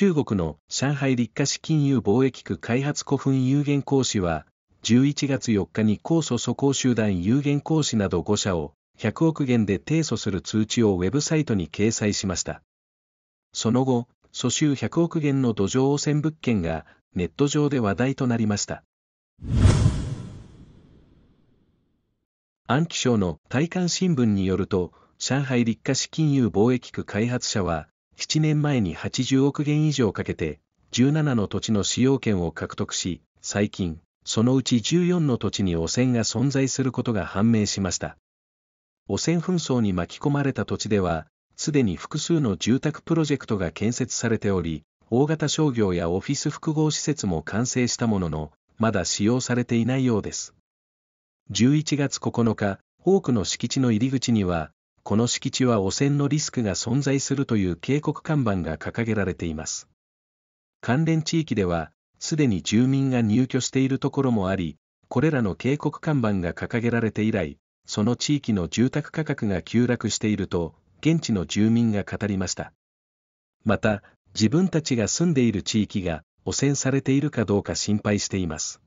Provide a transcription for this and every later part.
中国の上海立夏市金融貿易区開発古墳有限公司は、11月4日に控訴訴行集団有限公司など5社を、100億元で提訴する通知をウェブサイトに掲載しました。その後、訴訟100億元の土壌汚染物件がネット上で話題となりました。安徽省の体感新聞によると、上海立夏市金融貿易区開発者は、7年前に80億元以上かけて、17の土地の使用権を獲得し、最近、そのうち14の土地に汚染が存在することが判明しました。汚染紛争に巻き込まれた土地では、すでに複数の住宅プロジェクトが建設されており、大型商業やオフィス複合施設も完成したものの、まだ使用されていないようです。11月9日、多くの敷地の入り口には、この敷地は汚染のリスクが存在するという警告看板が掲げられています。関連地域では、すでに住民が入居しているところもあり、これらの警告看板が掲げられて以来、その地域の住宅価格が急落していると、現地の住民が語りました。また、自分たちが住んでいる地域が汚染されているかどうか心配しています。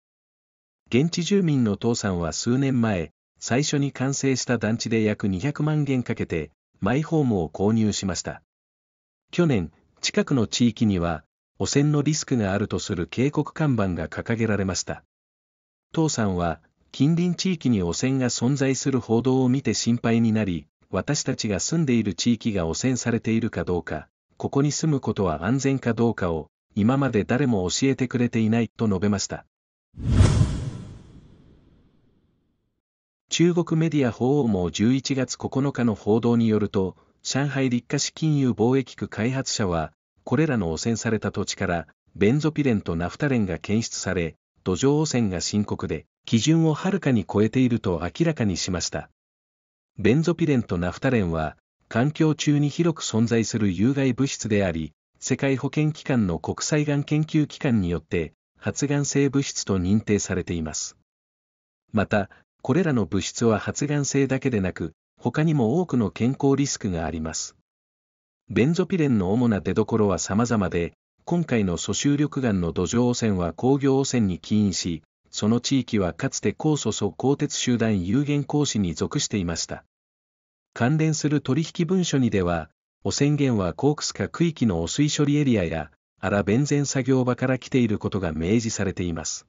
現地住民の父さんは数年前、最初に完成した団地で約200万元かけて、マイホームを購入しました。去年、近くの地域には、汚染のリスクがあるとする警告看板が掲げられました。父さんは、近隣地域に汚染が存在する報道を見て心配になり、私たちが住んでいる地域が汚染されているかどうか、ここに住むことは安全かどうかを、今まで誰も教えてくれていないと述べました。中国メディア法王も11月9日の報道によると、上海立夏市金融貿易区開発者は、これらの汚染された土地から、ベンゾピレンとナフタレンが検出され、土壌汚染が深刻で、基準をはるかに超えていると明らかにしました。ベンゾピレンとナフタレンは、環境中に広く存在する有害物質であり、世界保健機関の国際がん研究機関によって、発がん性物質と認定されています。また、これらの物質は発がん性だけでなく、他にも多くの健康リスクがあります。ベンゾピレンの主な出所は様々で、今回の蘇州緑岩の土壌汚染は工業汚染に起因し、その地域はかつて高素素鋼鉄集団有限講師に属していました。関連する取引文書にでは、汚染源はコークスカ区域の汚水処理エリアや、アラベンゼン作業場から来ていることが明示されています。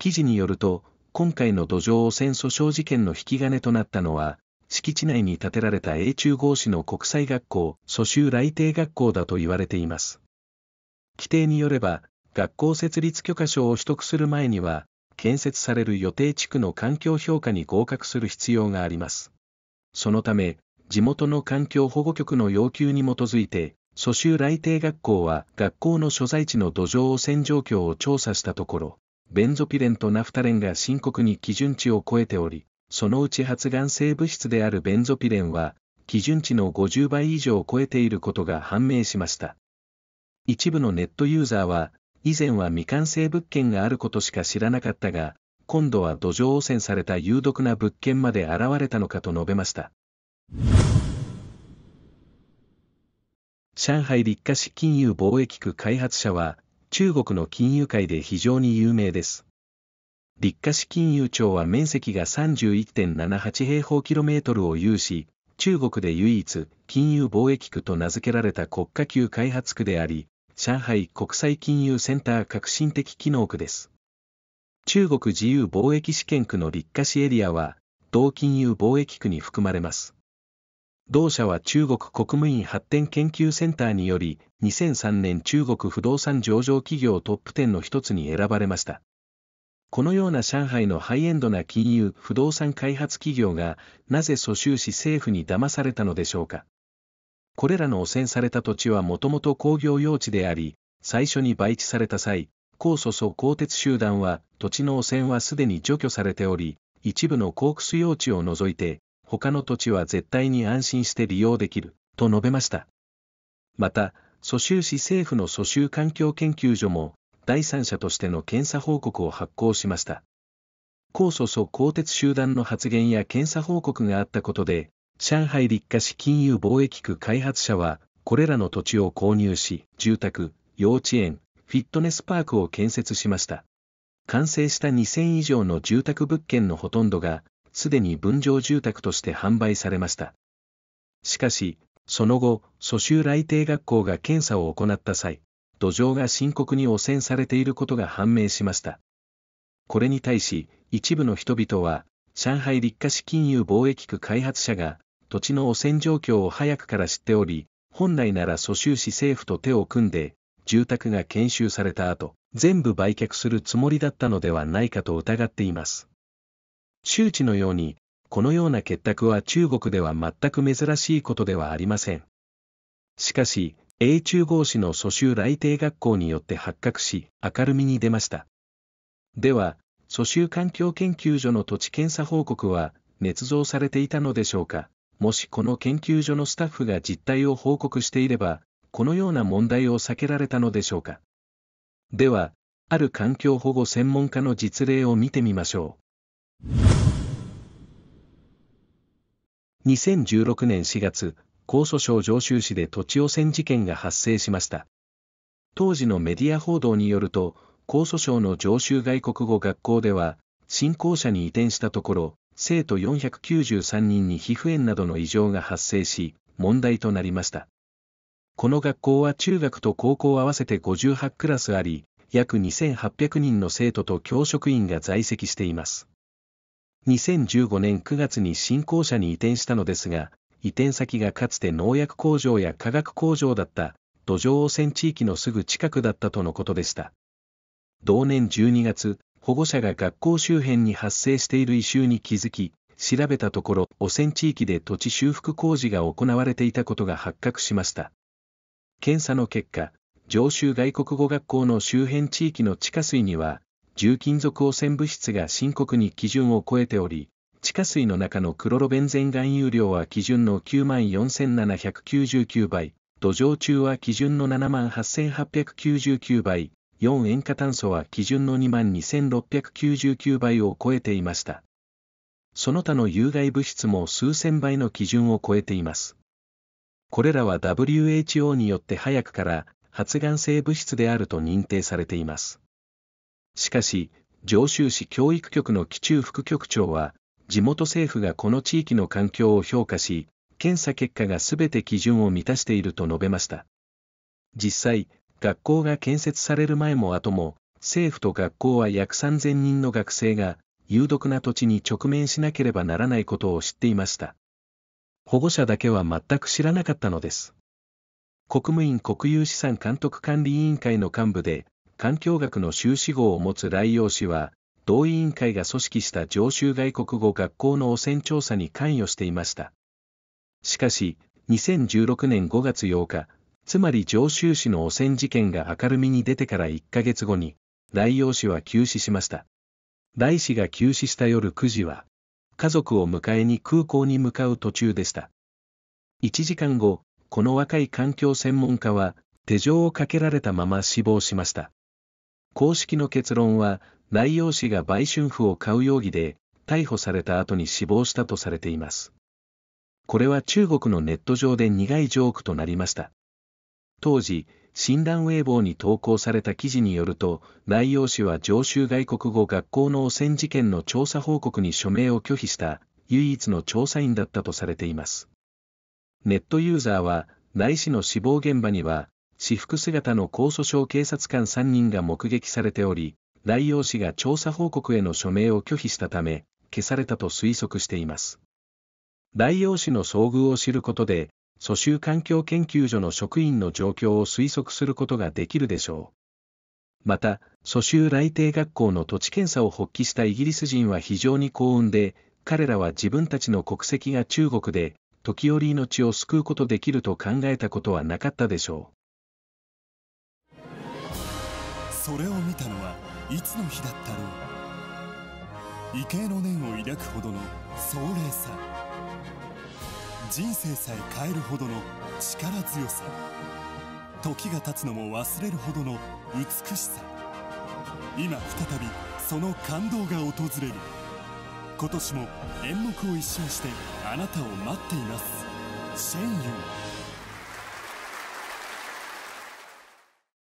記事によると、今回の土壌汚染訴訟事件の引き金となったのは、敷地内に建てられた英中合市の国際学校、蘇州来帝学校だと言われています。規定によれば、学校設立許可証を取得する前には、建設される予定地区の環境評価に合格する必要があります。そのため、地元の環境保護局の要求に基づいて、蘇州来帝学校は学校の所在地の土壌汚染状況を調査したところ、ベンゾピレンとナフタレンが深刻に基準値を超えており、そのうち発がん性物質であるベンゾピレンは、基準値の50倍以上を超えていることが判明しました。一部のネットユーザーは、以前は未完成物件があることしか知らなかったが、今度は土壌汚染された有毒な物件まで現れたのかと述べました。上海立夏市金融貿易区開発者は、中国の金融界で非常に有名です。立夏市金融庁は面積が31.78平方キロメートルを有し、中国で唯一、金融貿易区と名付けられた国家級開発区であり、上海国際金融センター革新的機能区です。中国自由貿易試験区の立夏市エリアは、同金融貿易区に含まれます。同社は中国国務院発展研究センターにより、2003年中国不動産上場企業トップ10の一つに選ばれました。このような上海のハイエンドな金融不動産開発企業が、なぜ蘇州市政府に騙されたのでしょうか。これらの汚染された土地はもともと工業用地であり、最初に売地された際、高素蘇鋼鉄集団は、土地の汚染はすでに除去されており、一部のコークス用地を除いて、他の土地は絶対に安心して利用できる、と述べました。また、蘇州市政府の蘇州環境研究所も、第三者としての検査報告を発行しました。高祖蘇鋼鉄集団の発言や検査報告があったことで、上海立下市金融貿易区開発者は、これらの土地を購入し、住宅、幼稚園、フィットネスパークを建設しました。完成した2000以上の住宅物件のほとんどが、すでに分譲住宅として販売されました。しかし、その後、蘇州来帝学校が検査を行った際、土壌が深刻に汚染されていることが判明しました。これに対し、一部の人々は、上海立夏市金融貿易区開発者が、土地の汚染状況を早くから知っており、本来なら蘇州市政府と手を組んで、住宅が研修された後、全部売却するつもりだったのではないかと疑っています。周知のように、このような結託は中国では全く珍しいことではありません。しかし、英中合詞の蘇州来帝学校によって発覚し、明るみに出ました。では、蘇州環境研究所の土地検査報告は、捏造されていたのでしょうか。もしこの研究所のスタッフが実態を報告していれば、このような問題を避けられたのでしょうか。では、ある環境保護専門家の実例を見てみましょう。2016年4月、江蘇省常州市で土地汚染事件が発生しました。当時のメディア報道によると、江蘇省の常州外国語学校では、新校舎に移転したところ、生徒493人に皮膚炎などの異常が発生し、問題となりました。この学校は中学と高校合わせて58クラスあり、約2800人の生徒と教職員が在籍しています。2015年9月に新校舎に移転したのですが、移転先がかつて農薬工場や化学工場だった土壌汚染地域のすぐ近くだったとのことでした。同年12月、保護者が学校周辺に発生している異臭に気づき、調べたところ、汚染地域で土地修復工事が行われていたことが発覚しました。検査の結果、上州外国語学校の周辺地域の地下水には、重金属汚染物質が深刻に基準を超えており、地下水の中のクロロベンゼン含有量は基準の94,799万倍、土壌中は基準の78,899倍、4塩化炭素は基準の22,699倍を超えていました。その他の有害物質も数千倍の基準を超えています。これらは WHO によって早くから発がん性物質であると認定されています。しかし、上州市教育局の基中副局長は、地元政府がこの地域の環境を評価し、検査結果がすべて基準を満たしていると述べました。実際、学校が建設される前も後も、政府と学校は約3000人の学生が、有毒な土地に直面しなければならないことを知っていました。保護者だけは全く知らなかったのです。国務院国有資産監督管理委員会の幹部で、環境学の修士号を持つ来陽氏は、同委員会が組織した常習外国語学校の汚染調査に関与していました。しかし、2016年5月8日、つまり常習市の汚染事件が明るみに出てから1ヶ月後に、来陽氏は急死しました。来氏が急死した夜9時は、家族を迎えに空港に向かう途中でした。1時間後、この若い環境専門家は、手錠をかけられたまま死亡しました。公式の結論は、内容師が売春婦を買う容疑で、逮捕された後に死亡したとされています。これは中国のネット上で苦いジョークとなりました。当時、診断ウェーボーに投稿された記事によると、内容師は常習外国語学校の汚染事件の調査報告に署名を拒否した唯一の調査員だったとされています。ネットユーザーは、内視の死亡現場には、私服姿の高訴省警察官3人が目撃されており、大陽氏が調査報告への署名を拒否したため、消されたと推測しています。大陽氏の遭遇を知ることで、蘇州環境研究所の職員の状況を推測することができるでしょう。また、蘇州来帝学校の土地検査を発揮したイギリス人は非常に幸運で、彼らは自分たちの国籍が中国で、時折命を救うことできると考えたことはなかったでしょう。それを見たのはいつの日だったろう畏敬の念を抱くほどの壮麗さ人生さえ変えるほどの力強さ時が経つのも忘れるほどの美しさ今再びその感動が訪れる今年も演目を一新してあなたを待っていますシェンユ